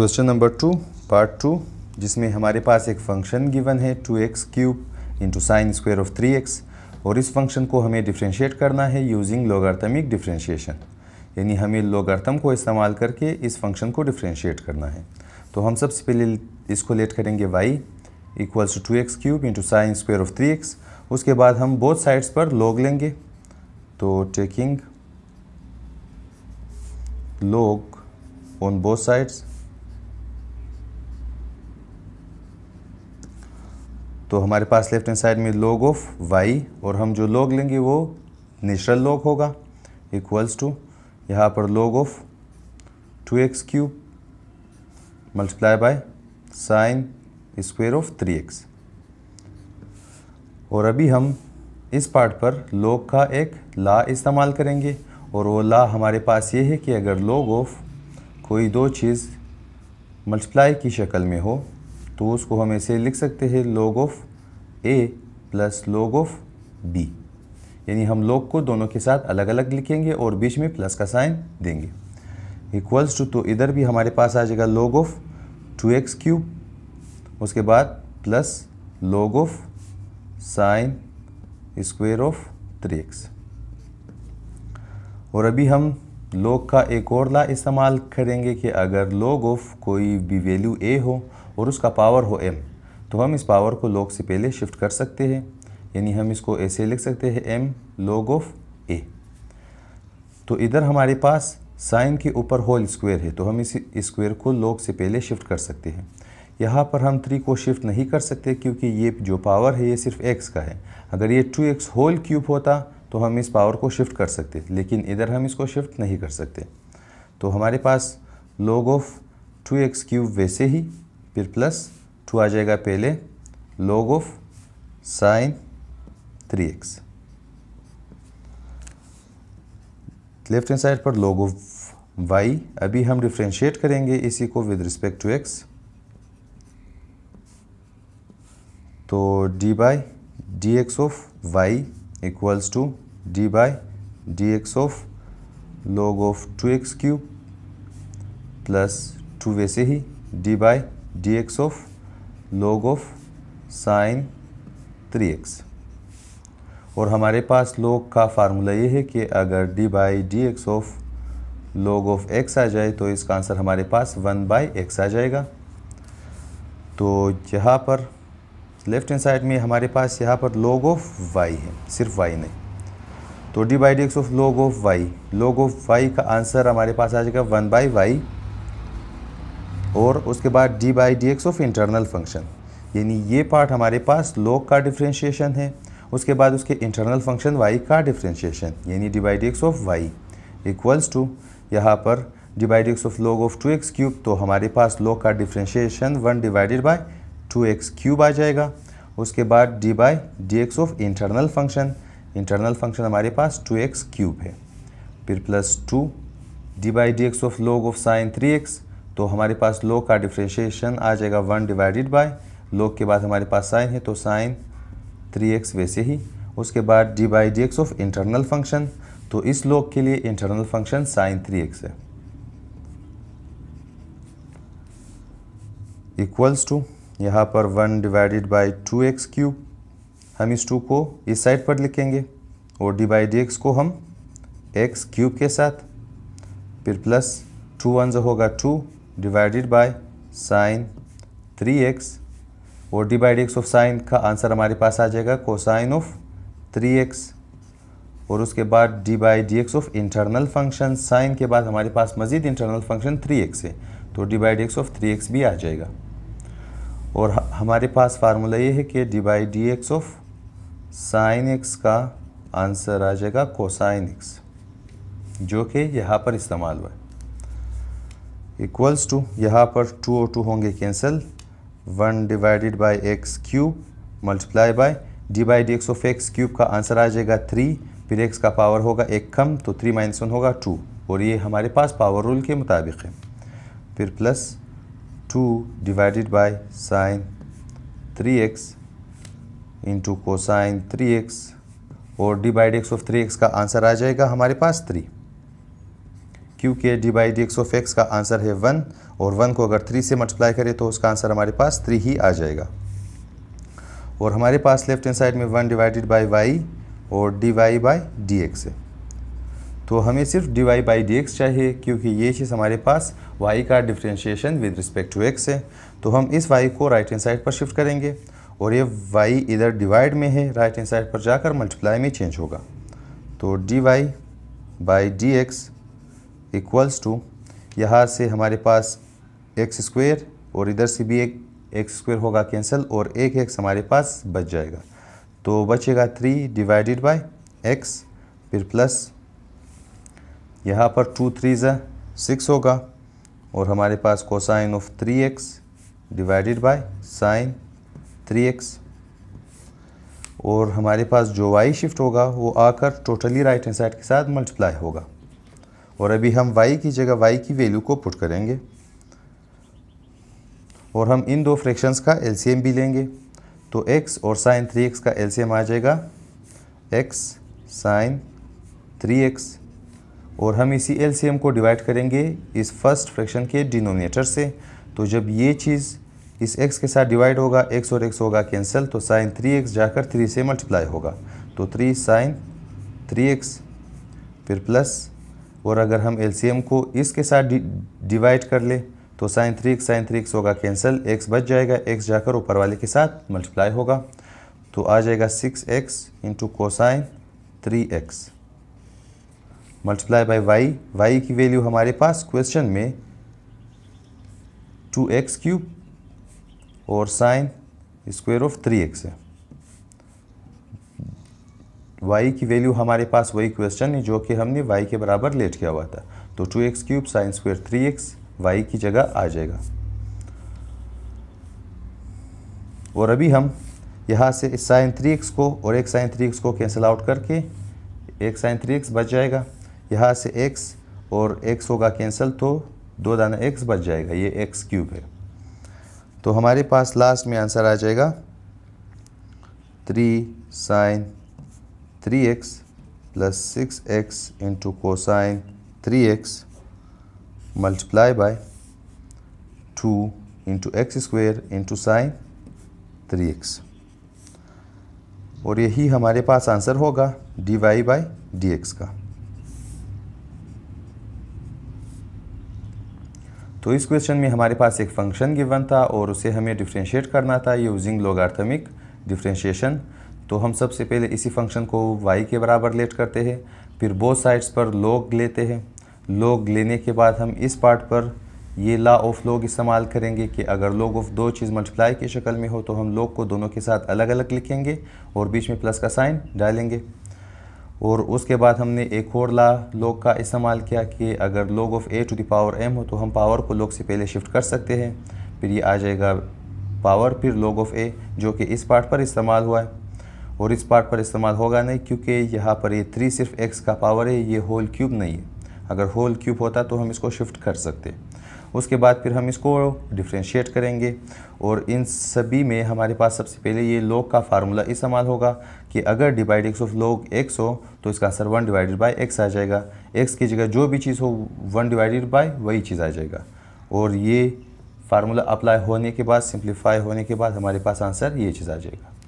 question number two part two जिसमें हमारे पास एक फंक्शन गिवन है two x cube into sine square of three x और इस फंक्शन को हमें डिफ्रेंशिएट करना है यूजिंग लोगार्थमिक डिफ्रेंशिएशन यानी हमें लोगार्थम को इस्तेमाल करके इस फंक्शन को डिफ्रेंशिएट करना है तो हम सबसे पहले इसको लेट करेंगे y equals to two x cube into sine square of three x उसके बाद हम बोथ साइड्स पर लॉग लेंगे तो taking log on both sides तो हमारे पास लेफ्ट हैंड साइड में लॉग ऑफ वाई और हम जो लॉग लेंगे वो नेचुरल लॉग होगा इक्वल्स टू यहाँ पर log of two x cube multiply by sine square of three x और अभी हम इस पार्ट पर लॉग का एक ला इस्तेमाल करेंगे और वो ला हमारे पास ये है कि अगर लॉग ऑफ कोई दो चीज़ मल्टीप्लाई की शक्ल में हो तो उसको हम ऐसे लिख सकते हैं log of a plus log of b यानी हम लोग को दोनों के साथ अलग अलग लिखेंगे और बीच में प्लस का साइन देंगे इक्वल्स टू तो इधर भी हमारे पास आ जाएगा लोग ऑफ टू एक्स क्यूब उसके बाद plus log of sine square of three x और अभी हम लोग का एक और ला इस्तेमाल करेंगे कि अगर लोग ऑफ कोई भी वैल्यू ए हो और उसका पावर हो एम तो हम इस पावर को लॉग से पहले शिफ्ट कर सकते हैं यानी हम इसको ऐसे लिख सकते हैं एम लॉग ऑफ ए तो इधर हमारे पास साइन के ऊपर होल स्क्वायर है तो हम इस स्क्वायर को लॉग से पहले शिफ्ट कर सकते हैं यहाँ पर हम थ्री को शिफ्ट नहीं कर सकते क्योंकि ये जो पावर है ये सिर्फ एक्स का है अगर ये टू एक्स होल क्यूब होता तो हम इस पावर को शिफ्ट कर सकते लेकिन इधर हम इसको शिफ्ट नहीं कर सकते तो हमारे पास log of two x cube वैसे ही फिर प्लस टू आ जाएगा पहले log of sine three x left hand side पर लॉग ऑफ वाई अभी हम डिफ्रेंशिएट करेंगे इसी को विद रिस्पेक्ट टू एक्स तो d by d x of y equals to d by d x of log of two x cube plus two वैसे ही d by d x of log of sin 3x और हमारे पास log का formula ये है कि अगर d by d x of log of x आ जाए तो इसका आंसर हमारे पास 1 बाई एक्स आ जाएगा तो यहाँ पर लेफ्ट हैंड साइड में हमारे पास यहाँ पर log ऑफ y है सिर्फ y नहीं तो d by d x of log of y log of y का आंसर हमारे पास आ जाएगा वन बाई वाई और उसके बाद d by d x of internal function यानी ये पार्ट हमारे पास लॉग का डिफ्रेंशिएशन है उसके बाद उसके इंटरनल फंक्शन वाई का डिफ्रेंशिएशन यानी d by d x of y equals to यहाँ पर divide x of log of two x cube तो हमारे पास लॉग का differentiation one divided by two x cube आ जाएगा उसके बाद d by d x of internal function internal function हमारे पास टू एक्स क्यूब है फिर plus two d by d x of log of sine three x तो हमारे पास लो का डिफ्रेंशिएशन आ जाएगा वन डिवाइडेड बाय लोग के बाद हमारे पास साइन है तो साइन थ्री एक्स वैसे ही उसके बाद d by d x of internal function तो इस लोग के लिए internal function sine three x है इक्वल्स टू यहाँ पर one divided by two x cube हम इस टू को इस साइड पर लिखेंगे और डी बाई डी एक्स को हम एक्स क्यूब के साथ फिर प्लस टू वन जो होगा two divided by sine three x और डिवाइड एक्स ऑफ साइन का आंसर हमारे पास आ जाएगा कोसाइन ऑफ थ्री एक्स और उसके बाद d by d x of internal function sine के बाद हमारे पास मजीद इंटरनल फंक्शन थ्री एक्स है तो d by d x of three x भी आ जाएगा और हमारे पास फार्मूला ये है कि d by d x of sine x का आंसर आ जाएगा कोसाइन एक्स जो कि यहाँ पर इस्तेमाल हुआ है इक्वल्स टू यहाँ पर टू और टू होंगे cancel one divided by x cube multiply by d by d x of x cube का आंसर आ जाएगा थ्री फिर एक्स का पावर होगा एक कम तो थ्री माइनस वन होगा टू और ये हमारे पास पावर रूल के मुताबिक है फिर plus two divided by sine three x into cosine three x और d by d x of three x का आंसर आ जाएगा हमारे पास थ्री क्यू के d by d x of x का आंसर है वन और वन को अगर थ्री से मल्टीप्लाई करें तो उसका आंसर हमारे पास थ्री ही आ जाएगा और हमारे पास लेफ्ट हैंड साइड में वन डिवाइडेड बाई वाई और d y by d x है तो हमें सिर्फ d y by d x चाहिए क्योंकि ये चीज़ हमारे पास वाई का differentiation with respect to x है तो हम इस वाई को राइट हैंड साइड पर शिफ्ट करेंगे और ये वाई इधर डिवाइड में है राइट हैंड साइड पर जाकर मल्टीप्लाई में चेंज होगा तो d y by d x equals to यहाँ से हमारे पास एक्स स्क्वेयर और इधर से भी एक एक्स स्क्वेयर होगा कैंसिल और एक एक्स हमारे पास बच जाएगा तो बचेगा थ्री डिवाइडेड बाय एक्स फिर प्लस यहाँ पर टू थ्री ज सिक्स होगा और हमारे पास cosine of three x divided by sine three x और हमारे पास जो वाई शिफ्ट होगा वो आकर टोटली राइट हैंड साइड के साथ मल्टीप्लाई होगा और अभी हम y की जगह y की वैल्यू को पुट करेंगे और हम इन दो फ्रैक्शंस का एलसीएम भी लेंगे तो x और साइन थ्री एक्स का एलसीएम आ जाएगा x साइन थ्री एक्स और हम इसी एलसीएम को डिवाइड करेंगे इस फर्स्ट फ्रैक्शन के डिनोमिनेटर से तो जब ये चीज़ इस x के साथ डिवाइड होगा x और x होगा कैंसिल तो साइन थ्री एक्स जाकर थ्री से मल्टीप्लाई होगा तो थ्री साइन थ्री एक्स फिर प्लस और अगर हम एल को इसके साथ डिवाइड कर ले तो sine three x sine three x होगा कैंसिल एक्स बच जाएगा एक्स जाकर ऊपर वाले के साथ मल्टीप्लाई होगा तो आ जाएगा six x into cosine three x multiply by y y की वैल्यू हमारे पास क्वेश्चन में टू एक्स क्यूब और sine square of three x है y की वैल्यू हमारे पास वही क्वेश्चन है जो कि हमने y के बराबर लेट किया हुआ था तो two x cube sine square three x y की जगह आ जाएगा और अभी हम यहाँ से साइन थ्री एक्स को और एक साइन थ्री एक्स को कैंसिल आउट करके एक साइन थ्री एक्स बच जाएगा यहाँ से एक्स और एक्स होगा कैंसिल तो दो दाना एक्स बच जाएगा ये एक्स क्यूब है तो हमारे पास लास्ट में आंसर आ जाएगा three sine three x plus six x into cosine three x multiply by two into x square into sine three x और यही हमारे पास आंसर होगा d y by d x का तो इस क्वेश्चन में हमारे पास एक फंक्शन गिवन था और उसे हमें डिफ्रेंशिएट करना था यूजिंग लोगार्थमिक डिफ्रेंशिएशन तो हम सबसे पहले इसी फंक्शन को y के बराबर लेट करते हैं फिर बो साइड्स पर लोग लेते हैं लोग लेने के बाद हम इस पार्ट पर ये ला ऑफ लोग इस्तेमाल करेंगे कि अगर लोग ऑफ दो चीज़ मल्टीप्लाई की शक्ल में हो तो हम लोग को दोनों के साथ अलग अलग लिखेंगे और बीच में प्लस का साइन डालेंगे और उसके बाद हमने एक और ला लोग का इस्तेमाल किया कि अगर log of a to the power m हो तो हम पावर को लोग से पहले शिफ्ट कर सकते हैं फिर ये आ जाएगा पावर फिर लोग ऑफ ए जो कि इस पार्ट पर इस्तेमाल हुआ है और इस पार्ट पर इस्तेमाल होगा नहीं क्योंकि यहाँ पर ये थ्री सिर्फ एक्स का पावर है ये होल क्यूब नहीं है अगर होल क्यूब होता तो हम इसको शिफ्ट कर सकते उसके बाद फिर हम इसको डिफ्रेंशिएट करेंगे और इन सभी में हमारे पास सबसे पहले ये लॉग का फार्मूला इस्तेमाल होगा कि अगर divide x of log x हो तो इसका answer one divided by x आ जाएगा एक्स की जगह जो भी चीज़ हो वन डिवाइडेड बाई वही चीज़ आ जाएगा और ये फार्मूला अप्लाई होने के बाद सिंप्लीफाई होने के बाद हमारे पास आंसर ये चीज़ आ जाएगा